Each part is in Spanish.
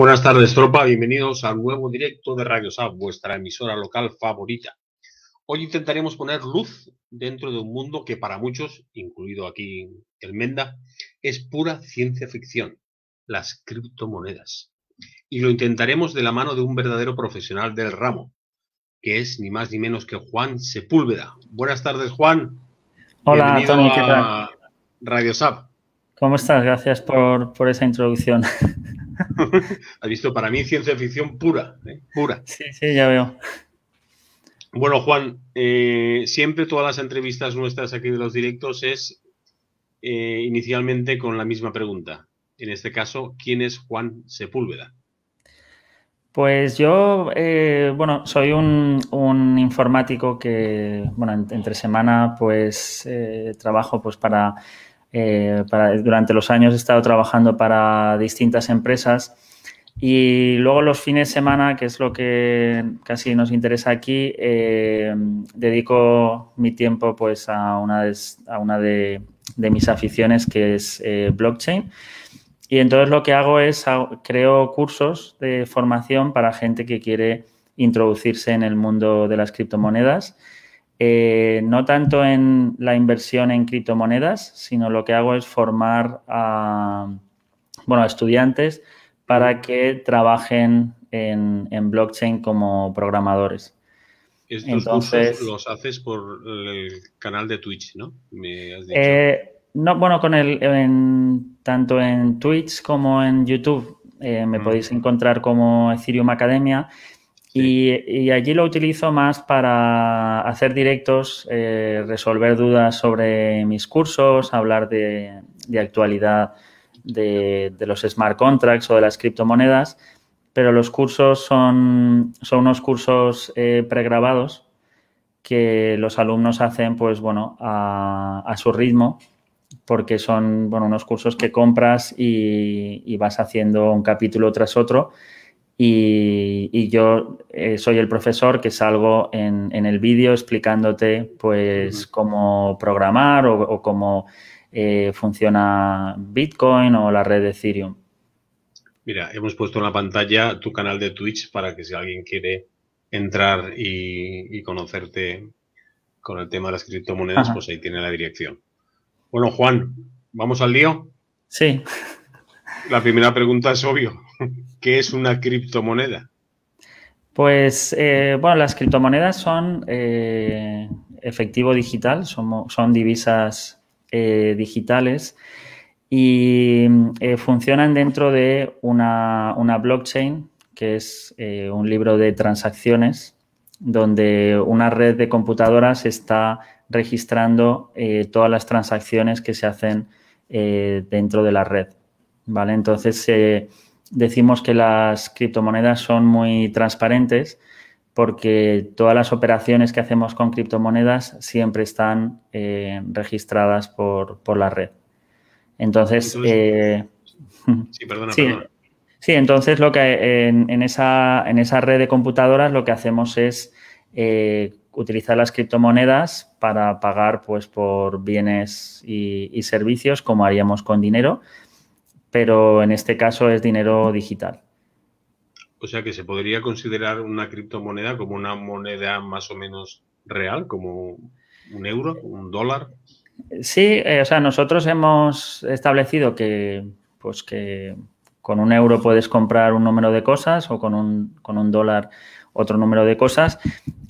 Buenas tardes, tropa. Bienvenidos al nuevo directo de Radio Sab, vuestra emisora local favorita. Hoy intentaremos poner luz dentro de un mundo que para muchos, incluido aquí el Menda, es pura ciencia ficción, las criptomonedas. Y lo intentaremos de la mano de un verdadero profesional del ramo, que es ni más ni menos que Juan Sepúlveda. Buenas tardes, Juan. Hola, ¿qué tal? A Radio ¿Cómo estás? Gracias por, por esa introducción. Ha visto, para mí ciencia ficción pura, ¿eh? pura. Sí, sí, ya veo. Bueno, Juan, eh, siempre todas las entrevistas nuestras aquí de los directos es eh, inicialmente con la misma pregunta. En este caso, ¿quién es Juan Sepúlveda? Pues yo, bueno, soy un, un, informático que, bueno, entre semana, pues trabajo pues para eh, durante los años he estado trabajando para distintas empresas y luego los fines de semana, que es lo que casi nos interesa aquí, eh, dedico mi tiempo pues a una de, a una de, mis aficiones que es eh, blockchain. Y entonces lo que hago es creo cursos de formación para gente que quiere introducirse en el mundo de las criptomonedas. Eh, no tanto en la inversión en criptomonedas, sino lo que hago es formar a, bueno, a estudiantes para que trabajen en, blockchain como programadores. Entonces, los haces por el canal de Twitch, ¿no? Eh, no, bueno, con el, en, tanto en Twitch como en YouTube eh, me mm. podéis encontrar como Ethereum Academia. Y, allí lo utilizo más para hacer directos, eh, resolver dudas sobre mis cursos, hablar de, actualidad de, los smart contracts o de las criptomonedas, pero los cursos son, unos cursos eh, pregrabados que los alumnos hacen, pues bueno, a, su ritmo, porque son, bueno, unos cursos que compras y vas haciendo un capítulo tras otro y, yo eh, soy el profesor que salgo en, el vídeo explicándote pues cómo programar o, cómo eh, funciona Bitcoin o la red de Ethereum. Mira, hemos puesto en la pantalla tu canal de Twitch para que si alguien quiere entrar y, conocerte con el tema de las criptomonedas, pues ahí tiene la dirección. Bueno, Juan, ¿vamos al lío? Sí. La primera pregunta es obvio. ¿Qué es una criptomoneda? Pues, eh, bueno, las criptomonedas son eh, efectivo digital, son, divisas eh, digitales y funcionan dentro de una, blockchain, que es un libro de transacciones, donde una red de computadoras está registrando todas las transacciones que se hacen dentro de la red. ¿Vale? Entonces, decimos que las criptomonedas son muy transparentes porque todas las operaciones que hacemos con criptomonedas siempre están eh, registradas por, la red. Entonces, eh, sí, sí, entonces lo que en, esa, en esa red de computadoras lo que hacemos es eh, utilizar las criptomonedas para pagar pues, por bienes y, y servicios como haríamos con dinero pero en este caso es dinero digital. O sea que se podría considerar una criptomoneda como una moneda más o menos real, como un euro, un dólar. Sí, eh, o sea, nosotros hemos establecido pues que, con un euro puedes comprar un número de cosas o con un, dólar otro número de cosas.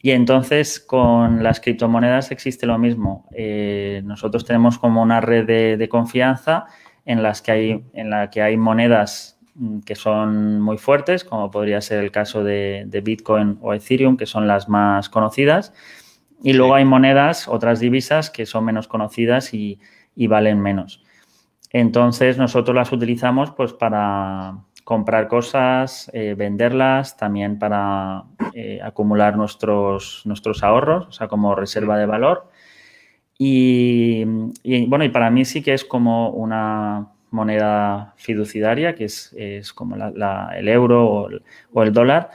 Y entonces con las criptomonedas existe lo mismo. Eh, nosotros tenemos como una red de confianza en las que hay, en la que hay monedas mm, que son muy fuertes, como podría ser el caso de, Bitcoin o Ethereum, que son las más conocidas. Y luego hay monedas, otras divisas, que son menos conocidas y, valen menos. Entonces nosotros las utilizamos pues para comprar cosas, eh, venderlas, también para eh, acumular nuestros, nuestros ahorros, o sea, como reserva de valor. Mm, y, bueno, y para mí sí que es como una moneda fiduciaria, que es, como el euro o el, dólar,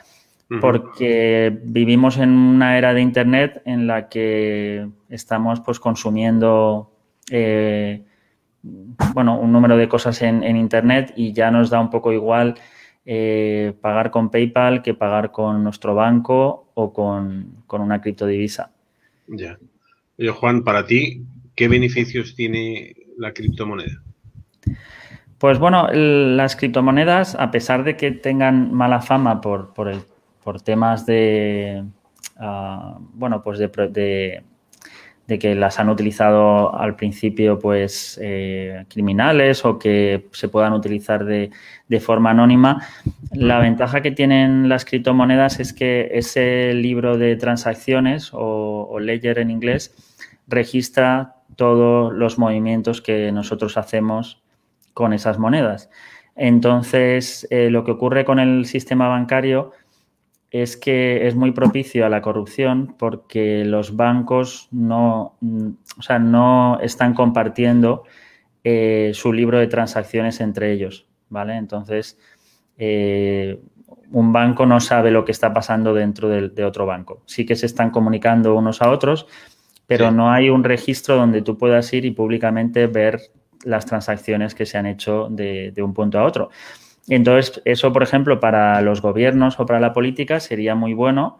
porque vivimos en una era de Internet en la que estamos pues consumiendo eh, bueno, un número de cosas en, Internet y ya nos da un poco igual eh, pagar con PayPal que pagar con nuestro banco o con, una criptodivisa. Ya. Eh, Juan, para ti, ¿qué beneficios tiene la criptomoneda? Pues bueno, las criptomonedas, a pesar de que tengan mala fama por, por, temas de, ah, bueno, pues de de que las han utilizado al principio pues eh, criminales o que se puedan utilizar de, forma anónima. La ventaja que tienen las criptomonedas es que ese libro de transacciones o, ledger en inglés registra todos los movimientos que nosotros hacemos con esas monedas. Entonces, eh, lo que ocurre con el sistema bancario es que es muy propicio a la corrupción porque los bancos no, no están compartiendo eh, su libro de transacciones entre ellos, ¿vale? Entonces, eh, un banco no sabe lo que está pasando dentro de, otro banco. Sí que se están comunicando unos a otros, pero no hay un registro donde tú puedas ir y públicamente ver las transacciones que se han hecho de un punto a otro. Entonces, eso, por ejemplo, para los gobiernos o para la política sería muy bueno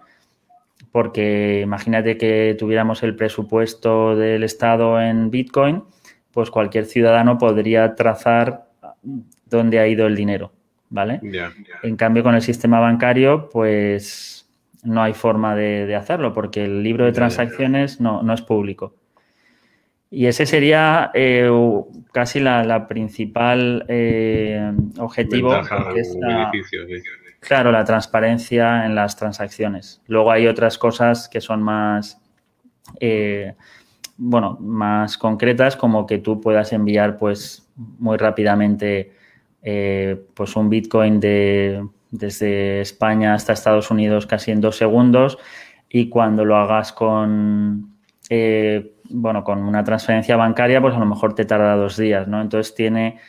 porque imagínate que tuviéramos el presupuesto del Estado en Bitcoin, pues cualquier ciudadano podría trazar dónde ha ido el dinero, ¿vale? En cambio, con el sistema bancario, pues no hay forma de, hacerlo porque el libro de transacciones no, no es público. Y ese sería eh, casi la, principal eh, objetivo. claro, la transparencia en las transacciones. Luego hay otras cosas que son más, eh, bueno, más concretas, como que tú puedas enviar, pues, muy rápidamente, pues, un Bitcoin de, desde España hasta Estados Unidos casi en dos segundos y cuando lo hagas con bueno, con una transferencia bancaria, pues a lo mejor te tarda dos días, ¿no? Entonces tiene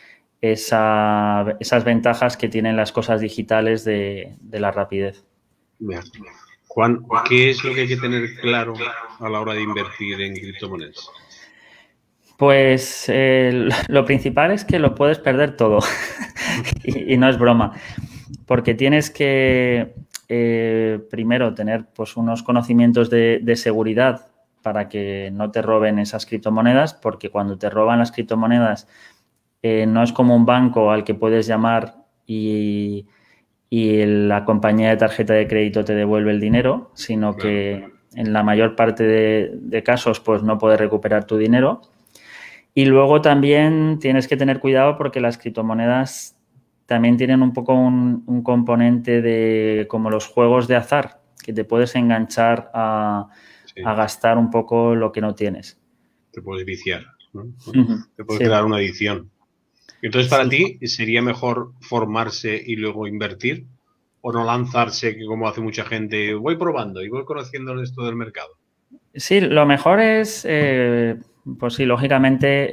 esas ventajas que tienen las cosas digitales de, la rapidez. Juan, ¿qué es lo que hay que tener claro a la hora de invertir en criptomonedas? Pues eh, lo principal es que lo puedes perder todo y, no es broma, porque tienes que eh, primero tener pues, unos conocimientos de, de seguridad para que no te roben esas criptomonedas, porque cuando te roban las criptomonedas eh, no es como un banco al que puedes llamar y, la compañía de tarjeta de crédito te devuelve el dinero, sino que en la mayor parte de, casos pues no puedes recuperar tu dinero. Y luego también tienes que tener cuidado porque las criptomonedas también tienen un poco un, un componente de como los juegos de azar, que te puedes enganchar a a gastar un poco lo que no tienes. Te puedes viciar, ¿no? Te puedes crear una edición. Entonces, para ti, ¿sería mejor formarse y luego invertir? ¿O no lanzarse, que como hace mucha gente, voy probando y voy conociendo esto del mercado? Sí, lo mejor es eh, pues sí, lógicamente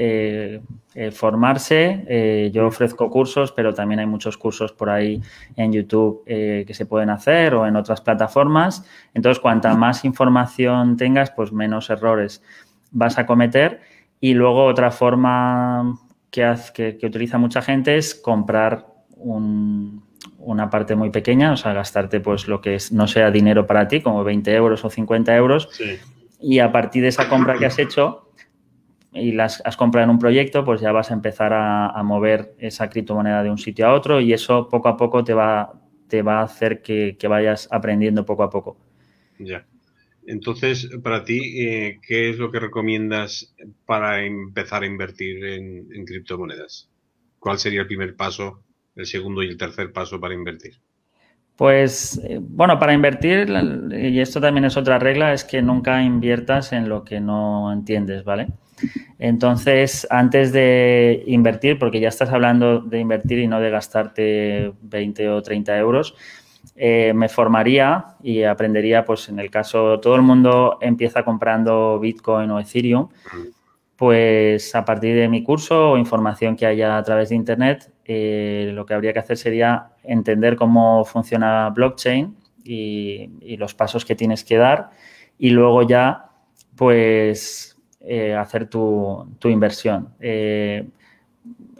eh, eh, formarse. Eh, yo mm. ofrezco cursos, pero también hay muchos cursos por ahí en YouTube que se pueden hacer o en otras plataformas. Entonces, cuanta mm. más información tengas, pues menos errores vas a cometer. Y luego otra forma que, que, utiliza mucha gente es comprar una parte muy pequeña, o sea, gastarte pues lo que no sea dinero para ti, como 20 euros o 50 euros. Y a partir de esa compra que has hecho, y las has comprado en un proyecto, pues ya vas a empezar a, mover esa criptomoneda de un sitio a otro y eso poco a poco te va, te va a hacer que, vayas aprendiendo poco a poco. Ya. Entonces, para ti, eh, ¿qué es lo que recomiendas para empezar a invertir en criptomonedas? ¿Cuál sería el primer paso, el segundo y el tercer paso para invertir? Pues eh, bueno, para invertir, y esto también es otra regla, es que nunca inviertas en lo que no entiendes, ¿vale? Entonces, antes de invertir, porque ya estás hablando de invertir y no de gastarte 20 o 30 euros, eh, me formaría y aprendería, pues en el caso, todo el mundo empieza comprando Bitcoin o Ethereum, pues a partir de mi curso o información que haya a través de Internet, eh, lo que habría que hacer sería entender cómo funciona blockchain y, los pasos que tienes que dar y luego ya, pues, eh, hacer tu, tu inversión. Eh,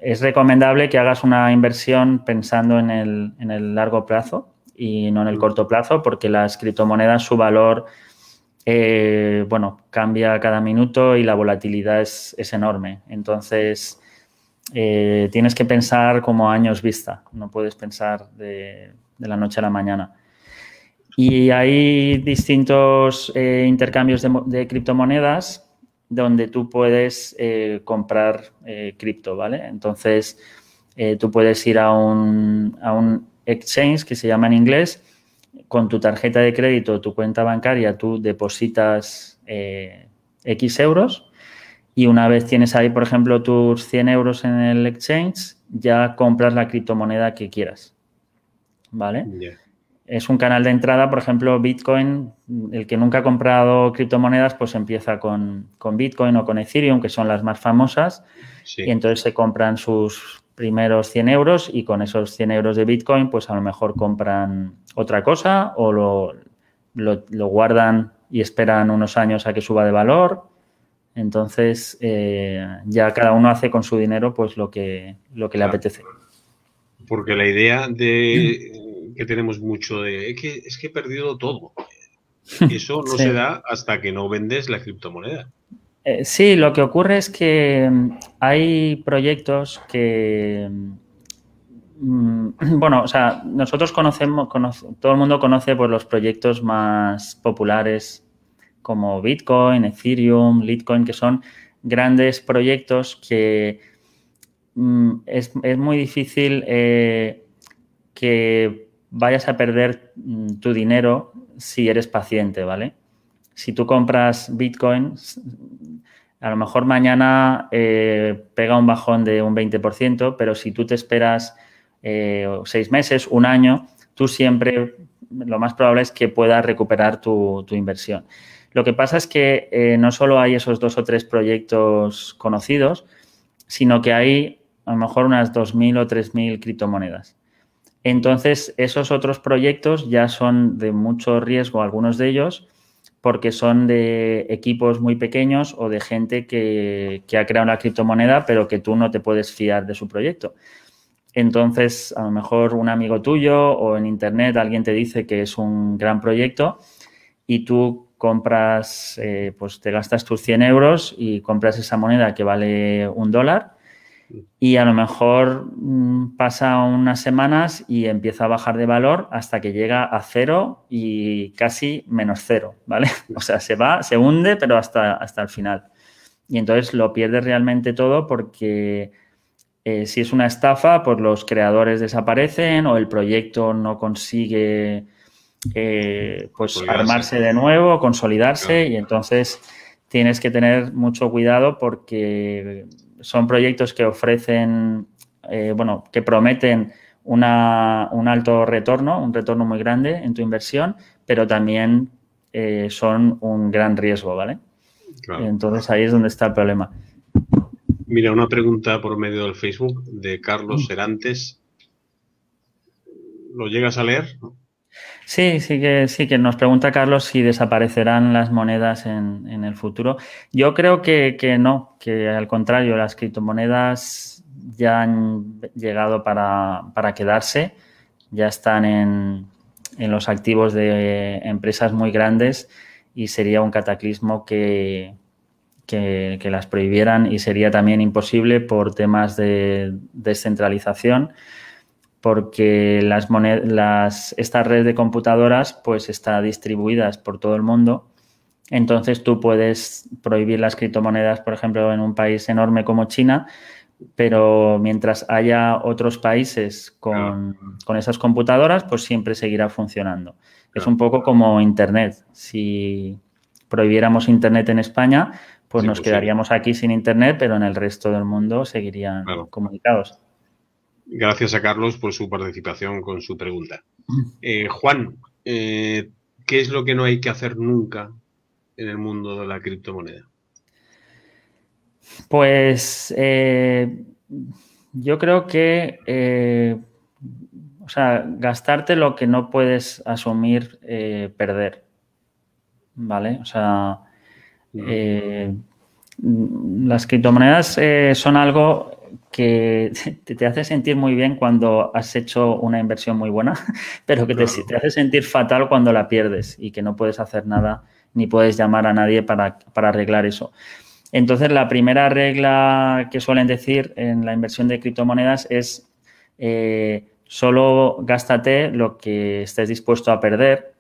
es recomendable que hagas una inversión pensando en el, en el, largo plazo y no en el corto plazo, porque las criptomonedas, su valor, bueno, cambia cada minuto y la volatilidad es, es enorme. Entonces, eh, tienes que pensar como años vista, no puedes pensar de, la noche a la mañana. Y hay distintos eh, intercambios de, criptomonedas donde tú puedes eh, comprar cripto, ¿vale? Entonces, tú puedes ir a un exchange que se llama en inglés, con tu tarjeta de crédito, tu cuenta bancaria, tú depositas X euros y una vez tienes ahí, por ejemplo, tus 100 euros en el exchange, ya compras la criptomoneda que quieras. ¿Vale? Es un canal de entrada, por ejemplo, Bitcoin, el que nunca ha comprado criptomonedas, pues empieza con, Bitcoin o con Ethereum, que son las más famosas. Y entonces se compran sus primeros 100 euros y con esos 100 euros de Bitcoin, pues a lo mejor compran otra cosa o lo, lo guardan y esperan unos años a que suba de valor entonces, eh, ya cada uno hace con su dinero pues lo que, lo que le apetece. Porque la idea de mm. que tenemos mucho de es que, he perdido todo. Eso no se da hasta que no vendes la criptomoneda. Eh, sí, lo que ocurre es que mm, hay proyectos que mm, bueno, o sea, nosotros conocemos, todo el mundo conoce pues, los proyectos más populares como Bitcoin, Ethereum, Litecoin, que son grandes proyectos que mm, es, muy difícil eh, que vayas a perder mm, tu dinero si eres paciente, ¿vale? Si tú compras Bitcoin, a lo mejor mañana eh, pega un bajón de un 20%, pero si tú te esperas eh, seis meses, un año, tú siempre lo más probable es que puedas recuperar tu, tu inversión. Lo que pasa es que eh, no solo hay esos dos o tres proyectos conocidos, sino que hay a lo mejor unas 2.000 o 3.000 criptomonedas. Entonces, esos otros proyectos ya son de mucho riesgo, algunos de ellos, porque son de equipos muy pequeños o de gente que, que ha creado una criptomoneda, pero que tú no te puedes fiar de su proyecto. Entonces, a lo mejor un amigo tuyo o en Internet alguien te dice que es un gran proyecto y tú compras, eh, pues te gastas tus 100 euros y compras esa moneda que vale un dólar y a lo mejor mm, pasa unas semanas y empieza a bajar de valor hasta que llega a cero y casi menos cero, ¿vale? O sea, se va, se hunde, pero hasta, hasta el final. Y entonces lo pierdes realmente todo porque eh, si es una estafa, pues los creadores desaparecen o el proyecto no consigue eh, pues armarse de nuevo, consolidarse y entonces tienes que tener mucho cuidado porque son proyectos que ofrecen, eh, bueno, que prometen un alto retorno, un retorno muy grande en tu inversión, pero también eh, son un gran riesgo, ¿vale? Entonces ahí es donde está el problema. Mira, una pregunta por medio del Facebook de Carlos mm. Serantes. ¿Lo llegas a leer? Sí, sí que, sí que nos pregunta Carlos si desaparecerán las monedas en, en el futuro. Yo creo que, que, no, que al contrario, las criptomonedas ya han llegado para, para quedarse, ya están en, en, los activos de empresas muy grandes y sería un cataclismo que, que, que las prohibieran y sería también imposible por temas de descentralización porque las las, esta red de computadoras pues está distribuidas por todo el mundo. Entonces tú puedes prohibir las criptomonedas, por ejemplo, en un país enorme como China, pero mientras haya otros países con, esas computadoras, pues siempre seguirá funcionando. Es un poco como Internet. Si prohibiéramos Internet en España, pues nos quedaríamos aquí sin Internet, pero en el resto del mundo seguirían comunicados. Gracias a Carlos por su participación con su pregunta. Mm. Eh, Juan, eh, ¿qué es lo que no hay que hacer nunca en el mundo de la criptomoneda? Pues eh, yo creo que, o sea, gastarte lo que no puedes asumir perder. ¿Vale? O sea, mm, las criptomonedas son algo que te hace sentir muy bien cuando has hecho una inversión muy buena, pero que te, hace sentir fatal cuando la pierdes y que no puedes hacer nada ni puedes llamar a nadie para, arreglar eso. Entonces, la primera regla que suelen decir en la inversión de criptomonedas es eh, solo gástate lo que estés dispuesto a perder.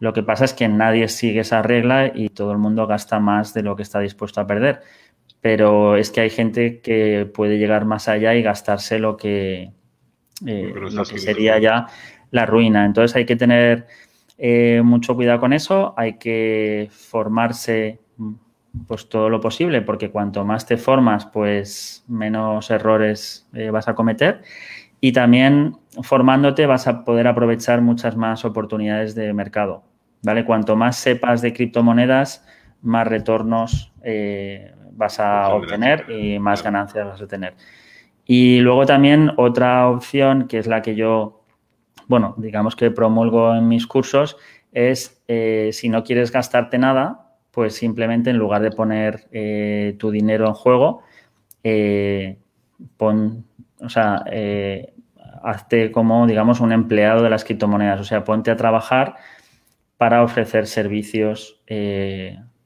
Lo que pasa es que nadie sigue esa regla y todo el mundo gasta más de lo que está dispuesto a perder pero es que hay gente que puede llegar más allá y gastarse lo que, eh, sería ya la ruina. Entonces hay que tener eh, mucho cuidado con eso, hay que formarse mm, pues todo lo posible, porque cuanto más te formas, pues menos errores eh, vas a cometer y también formándote vas a poder aprovechar muchas más oportunidades de mercado, ¿vale? Cuanto más sepas de criptomonedas, más retornos vas a pues obtener y más ganancias vas a tener. Y luego también otra opción que es la que yo, bueno, digamos que promulgo en mis cursos, es eh, si no quieres gastarte nada, pues simplemente en lugar de poner eh, tu dinero en juego, eh, pon, o sea, hazte como, digamos, un empleado de las criptomonedas, o sea, ponte a trabajar para ofrecer servicios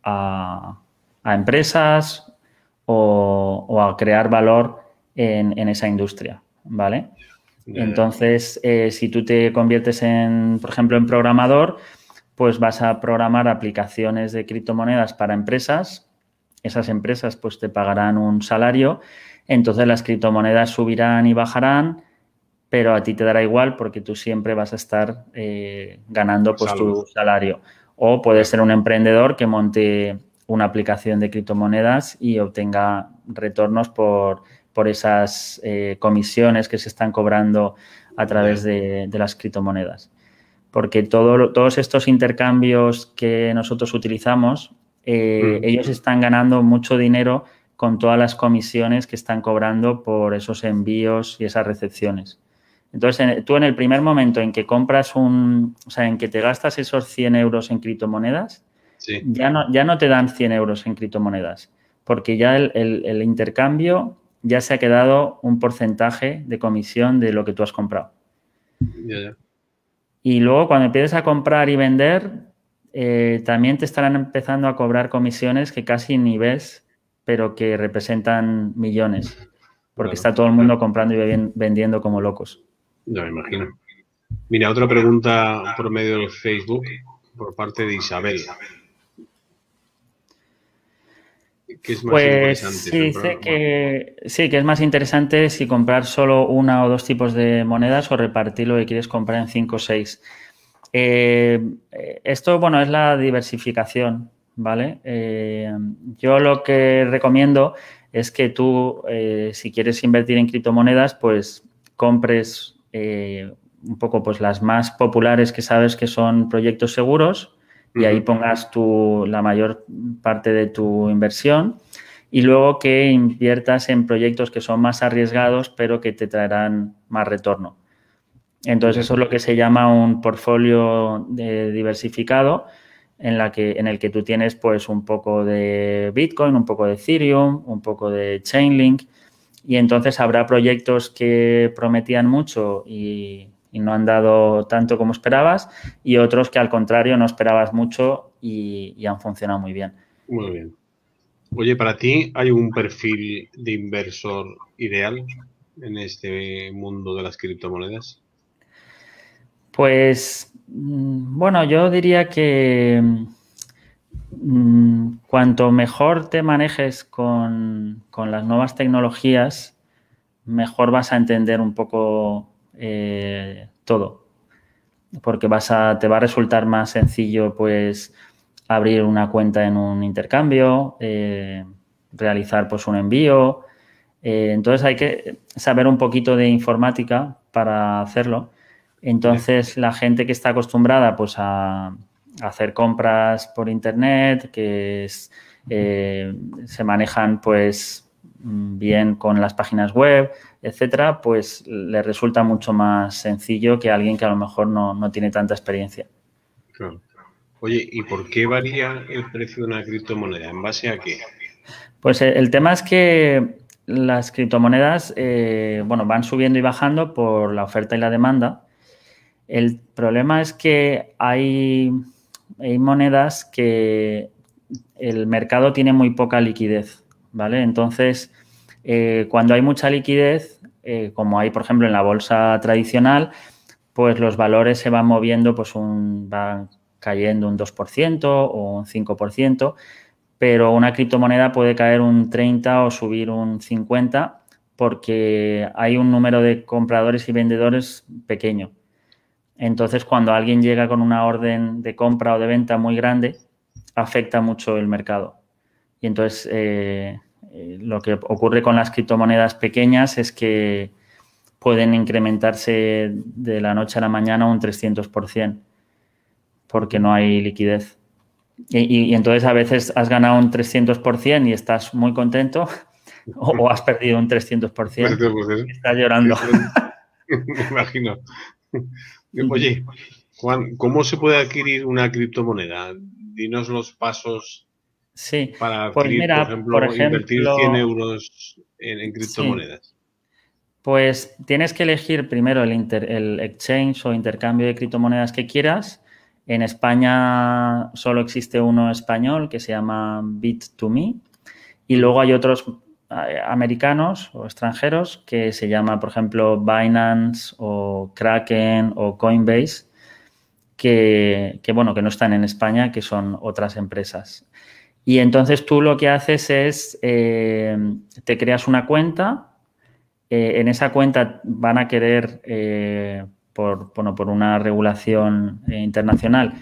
a, a empresas o, a crear valor en, esa industria, ¿vale? Entonces, eh, si tú te conviertes en, por ejemplo, en programador, pues vas a programar aplicaciones de criptomonedas para empresas. Esas empresas pues te pagarán un salario, entonces las criptomonedas subirán y bajarán, pero a ti te dará igual porque tú siempre vas a estar eh, ganando pues, tu salario. O puedes ser un emprendedor que monte una aplicación de criptomonedas y obtenga retornos por, por esas eh, comisiones que se están cobrando a través de, las criptomonedas. Porque todos estos intercambios que nosotros utilizamos, eh, ellos están ganando mucho dinero con todas las comisiones que están cobrando por esos envíos y esas recepciones. Entonces, tú en el primer momento en que compras un, o sea, en que te gastas esos 100 euros en criptomonedas, ya, no, ya no te dan 100 euros en criptomonedas, porque ya el, intercambio ya se ha quedado un porcentaje de comisión de lo que tú has comprado. Y luego cuando empieces a comprar y vender, eh, también te estarán empezando a cobrar comisiones que casi ni ves, pero que representan millones, porque está todo el mundo comprando y vendiendo como locos. Ya me imagino. Mira, otra pregunta por medio de Facebook por parte de Isabel pues, Sí, dice que, sí, que es más interesante si comprar solo una o dos tipos de monedas o repartir lo que quieres comprar en cinco o seis. Eh, esto, bueno, es la diversificación, ¿vale? Eh, yo lo que recomiendo es que tú, eh, si quieres invertir en criptomonedas, pues compres un poco pues, las más populares que sabes que son proyectos seguros y ahí pongas la mayor parte de tu inversión y luego que inviertas en proyectos que son más arriesgados pero que te traerán más retorno. Entonces eso es lo que se llama un portfolio eh, diversificado en, la que, en el que tú tienes pues un poco de Bitcoin, un poco de Ethereum, un poco de Chainlink y entonces habrá proyectos que prometían mucho y y no han dado tanto como esperabas, y otros que al contrario no esperabas mucho y, han funcionado muy bien. Muy bien. Oye, ¿para ti hay un perfil de inversor ideal en este mundo de las criptomonedas? Pues, mm, bueno, yo diría que mm, cuanto mejor te manejes con, con, las nuevas tecnologías, mejor vas a entender un poco eh, todo. Porque vas a, te va a resultar más sencillo, pues, abrir una cuenta en un intercambio, eh, realizar, pues, un envío. Eh, entonces, hay que saber un poquito de informática para hacerlo. Entonces, la gente que está acostumbrada, pues, a, hacer compras por internet, que se manejan pues bien con las páginas web, etcétera, pues le resulta mucho más sencillo que alguien que a lo mejor no, tiene tanta experiencia. Oye, ¿y por qué varía el precio de una criptomoneda? ¿En base a qué? Pues eh, el tema es que las criptomonedas eh, bueno, van subiendo y bajando por la oferta y la demanda. El problema es que hay, hay monedas que el mercado tiene muy poca liquidez. ¿vale? Entonces, eh, cuando hay mucha liquidez, eh, como hay, por ejemplo, en la bolsa tradicional, pues los valores se van moviendo, pues un, van cayendo un 2% o un 5%, pero una criptomoneda puede caer un 30 o subir un 50 porque hay un número de compradores y vendedores pequeño. Entonces, cuando alguien llega con una orden de compra o de venta muy grande, afecta mucho el mercado. Y entonces eh, eh, lo que ocurre con las criptomonedas pequeñas es que pueden incrementarse de la noche a la mañana un 300% porque no hay liquidez. Y, entonces a veces has ganado un 300% y estás muy contento o, has perdido un 300%, 300%. y estás llorando. Me imagino. Oye, Juan, ¿cómo se puede adquirir una criptomoneda? Dinos los pasos Sí, para pues por, ejemplo, invertir 100 euros en, criptomonedas? Pues tienes que elegir primero el, el exchange o intercambio de criptomonedas que quieras. En España solo existe uno español que se llama Bit2Me y luego hay otros eh, americanos o extranjeros que se llama, por ejemplo, Binance o Kraken o Coinbase, que, bueno, que no están en España, que son otras empresas. Y entonces tú lo que haces es, eh, te creas una cuenta, eh, en esa cuenta van a querer, eh, por, bueno, por una regulación internacional,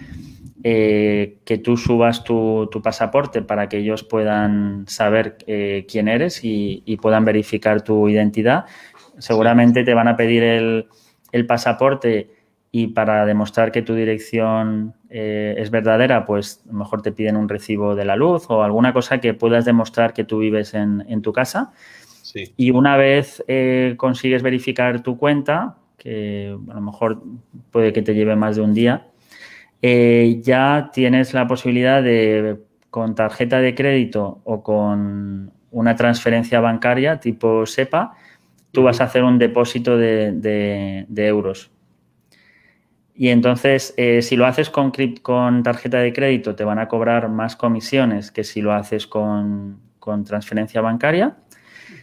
que tú subas tu, pasaporte para que ellos puedan saber quién eres y, puedan verificar tu identidad. Seguramente te van a pedir el pasaporte y para demostrar que tu dirección eh, es verdadera, pues a lo mejor te piden un recibo de la luz o alguna cosa que puedas demostrar que tú vives en, tu casa. Y una vez eh, consigues verificar tu cuenta, que a lo mejor puede que te lleve más de un día, eh, ya tienes la posibilidad de con tarjeta de crédito o con una transferencia bancaria tipo SEPA, tú vas a hacer un depósito de euros y entonces, eh, si lo haces con, con, tarjeta de crédito, te van a cobrar más comisiones que si lo haces con, transferencia bancaria.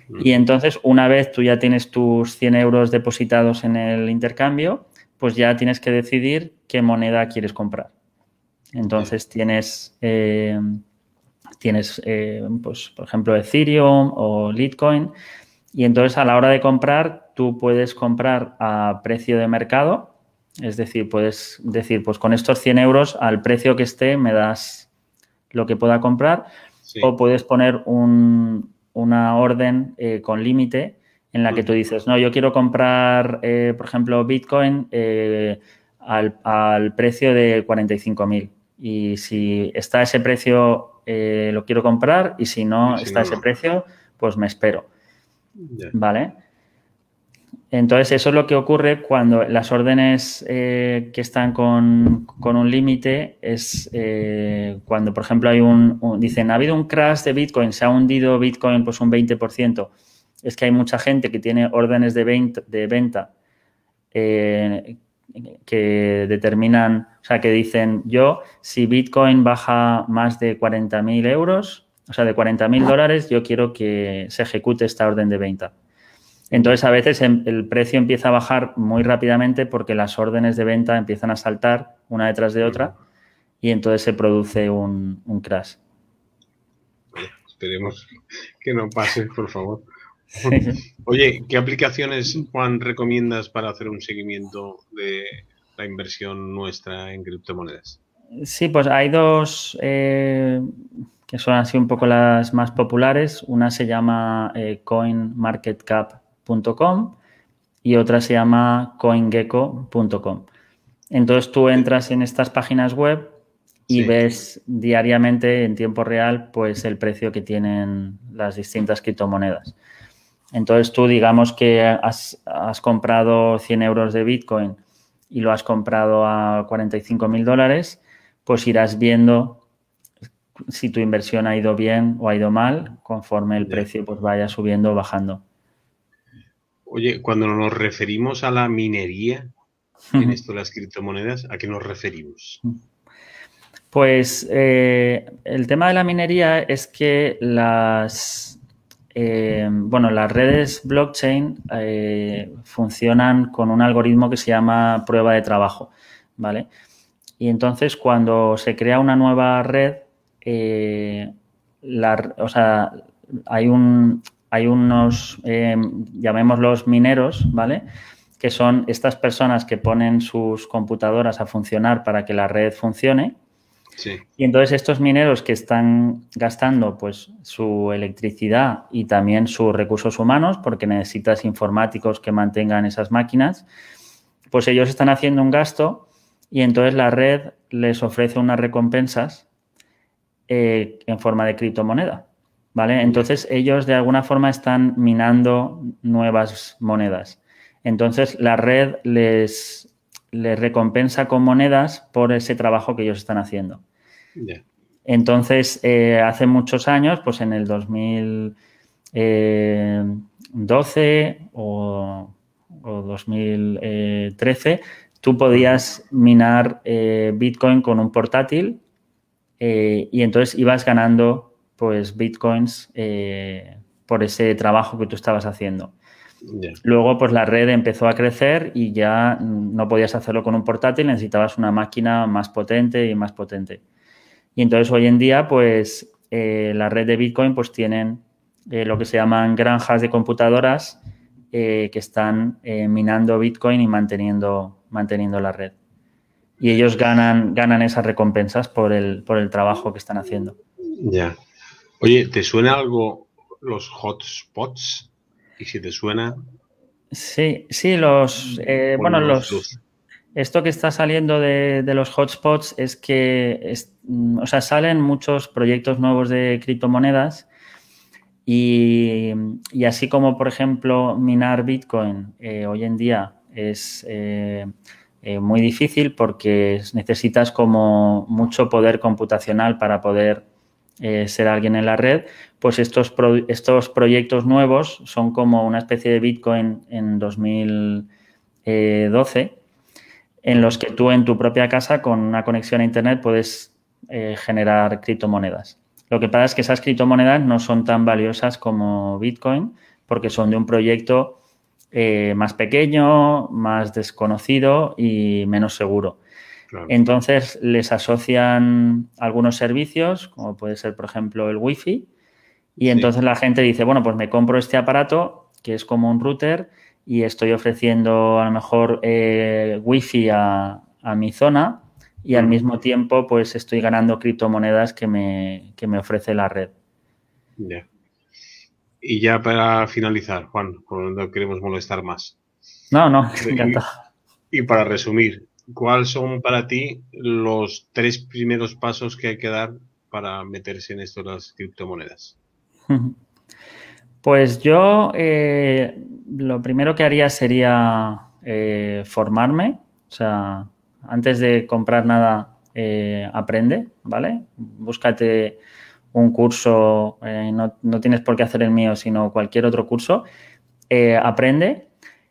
Mm. Y entonces, una vez tú ya tienes tus 100 euros depositados en el intercambio, pues ya tienes que decidir qué moneda quieres comprar. Entonces tienes, eh, tienes eh, pues, por ejemplo, Ethereum o Litecoin. Y entonces a la hora de comprar, tú puedes comprar a precio de mercado es decir, puedes decir, pues con estos 100 euros al precio que esté me das lo que pueda comprar o puedes poner una orden eh, con límite en la que tú dices, no, yo quiero comprar, eh, por ejemplo, Bitcoin eh, al, precio de 45.000. Y si está ese precio, lo quiero comprar. Y si no está ese precio, pues me espero. ¿Vale? Entonces, eso es lo que ocurre cuando las órdenes eh, que están con, un límite es eh, cuando, por ejemplo, hay un, Dicen, ha habido un crash de Bitcoin, se ha hundido Bitcoin pues un 20%. Es que hay mucha gente que tiene órdenes de, de venta eh, que determinan, o sea, que dicen, yo, si Bitcoin baja más de 40.000 euros, o sea, de 40.000 dólares, yo quiero que se ejecute esta orden de venta. Entonces, a veces em, el precio empieza a bajar muy rápidamente porque las órdenes de venta empiezan a saltar una detrás de otra y entonces se produce un, crash. Esperemos que no pase, por favor. Oye, ¿qué aplicaciones, Juan, recomiendas para hacer un seguimiento de la inversión nuestra en criptomonedas? Sí, pues hay dos eh, que son así un poco las más populares. Una se llama eh, Coin Market Cap y otra se llama coingecko.com. Entonces tú entras en estas páginas web y ves diariamente en tiempo real pues el precio que tienen las distintas criptomonedas. Entonces tú digamos que has, comprado 100 euros de Bitcoin y lo has comprado a 45 mil dólares, pues irás viendo si tu inversión ha ido bien o ha ido mal conforme el precio pues vaya subiendo o bajando. Oye, cuando nos referimos a la minería en esto de las criptomonedas, ¿a qué nos referimos? Pues eh, el tema de la minería es que las, eh, bueno, las redes blockchain eh, funcionan con un algoritmo que se llama prueba de trabajo, ¿vale? Y entonces cuando se crea una nueva red, o sea, hay un, hay unos, eh, llamémoslos mineros, ¿vale? Que son estas personas que ponen sus computadoras a funcionar para que la red funcione. Sí. Y entonces estos mineros que están gastando pues su electricidad y también sus recursos humanos, porque necesitas informáticos que mantengan esas máquinas, pues ellos están haciendo un gasto y entonces la red les ofrece unas recompensas eh, en forma de criptomoneda. Entonces ellos de alguna forma están minando nuevas monedas. Entonces la red les, recompensa con monedas por ese trabajo que ellos están haciendo. Entonces, eh, hace muchos años, pues en el 2012 eh, o, 2013, eh, tú podías minar Bitcoin con un portátil y entonces ibas ganando pues bitcoins eh, por ese trabajo que tú estabas haciendo. Luego, pues la red empezó a crecer y ya no podías hacerlo con un portátil, necesitabas una máquina más potente y más potente. Y entonces hoy en día, pues eh, la red de Bitcoin, pues tienen eh, lo que se llaman granjas de computadoras que están minando Bitcoin y manteniendo, manteniendo la red. Y ellos ganan, ganan esas recompensas por el, por el trabajo que están haciendo. Ya. Oye, ¿te suena algo los hotspots? Y si te suena. Sí, sí, los. Eh, bueno, los. esto que está saliendo de, los hotspots es que, mm, o sea, salen muchos proyectos nuevos de criptomonedas y, y así como, por ejemplo, minar Bitcoin eh, hoy en día es eh, muy difícil porque necesitas como mucho poder computacional para poder eh, ser alguien en la red, pues estos, estos proyectos nuevos son como una especie de Bitcoin en 2012, en los que tú en tu propia casa con una conexión a Internet puedes eh, generar criptomonedas. Lo que pasa es que esas criptomonedas no son tan valiosas como Bitcoin porque son de un proyecto eh, más pequeño, más desconocido y menos seguro. Entonces les asocian algunos servicios, como puede ser, por ejemplo, el Wi-Fi, y entonces la gente dice, bueno, pues me compro este aparato, que es como un router, y estoy ofreciendo a lo mejor eh, Wi-Fi a, mi zona, y al mismo tiempo, pues estoy ganando criptomonedas que me, me ofrece la red. Y ya para finalizar, Juan, no queremos molestar más. No, no, encantado. y para resumir, ¿Cuáles son para ti los tres primeros pasos que hay que dar para meterse en esto de las criptomonedas? Pues yo eh, lo primero que haría sería eh, formarme, o sea, antes de comprar nada, eh, aprende, ¿vale? Búscate un curso, no, tienes por qué hacer el mío, sino cualquier otro curso, aprende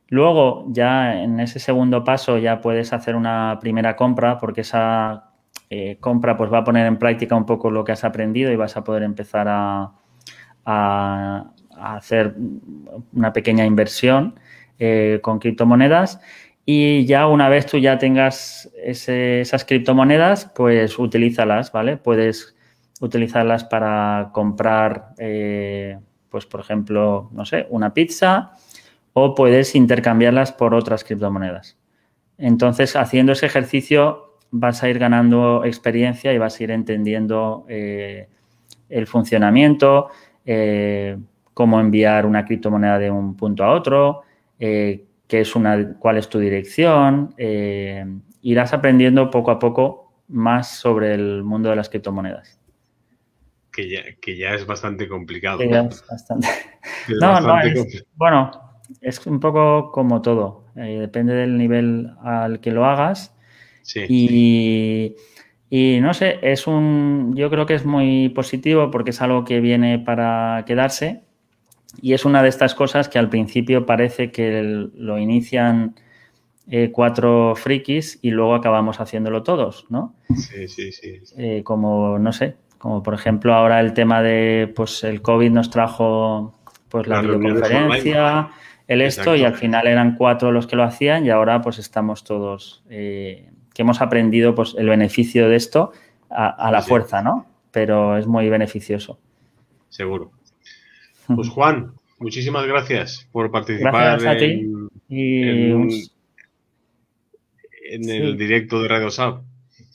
Luego, ya en ese segundo paso, ya puedes hacer una primera compra, porque esa eh, compra pues, va a poner en práctica un poco lo que has aprendido y vas a poder empezar a, hacer una pequeña inversión eh, con criptomonedas. Y ya una vez tú ya tengas esas criptomonedas, pues utilízalas, ¿vale? Puedes utilizarlas para comprar, eh, pues por ejemplo, no sé, una pizza o puedes intercambiarlas por otras criptomonedas. Entonces, haciendo ese ejercicio vas a ir ganando experiencia y vas a ir entendiendo eh, el funcionamiento, eh, cómo enviar una criptomoneda de un punto a otro, eh, es una, cuál es tu dirección. irás aprendiendo poco a poco más sobre el mundo de las criptomonedas. Que ya, que ya es bastante complicado. no, no, es, bueno, es un poco como todo. Eh, depende del nivel al que lo hagas. Y, y, no sé, es un. Yo creo que es muy positivo porque es algo que viene para quedarse. Y es una de estas cosas que al principio parece que lo inician eh, cuatro frikis y luego acabamos haciéndolo todos, ¿no? Sí, sí, sí. Eh, como, no sé, como por ejemplo ahora el tema de, pues el COVID nos trajo pues la videoconferencia, el esto y al final eran cuatro los que lo hacían y ahora pues estamos todos eh, que hemos aprendido pues el beneficio de esto a, la fuerza, ¿no? Pero es muy beneficioso. Seguro. Pues Juan, muchísimas gracias por participar ti. En, el directo de Radio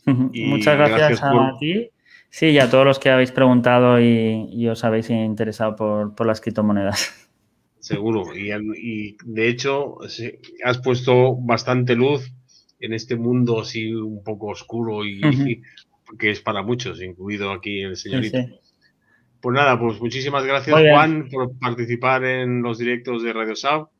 Muchas gracias, a ti. Sí, y a todos los que habéis preguntado y, os habéis interesado por, por las criptomonedas. Seguro, y, de hecho has puesto bastante luz en este mundo así un poco oscuro y, que es para muchos, incluido aquí el señorito. Pues nada, pues muchísimas gracias Juan por participar en los directos de Radio Sao.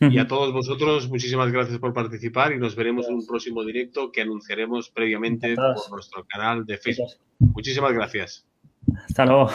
Y a todos vosotros, muchísimas gracias por participar y nos veremos en un próximo directo que anunciaremos previamente por nuestro canal de Facebook. Muchísimas gracias. Hasta luego.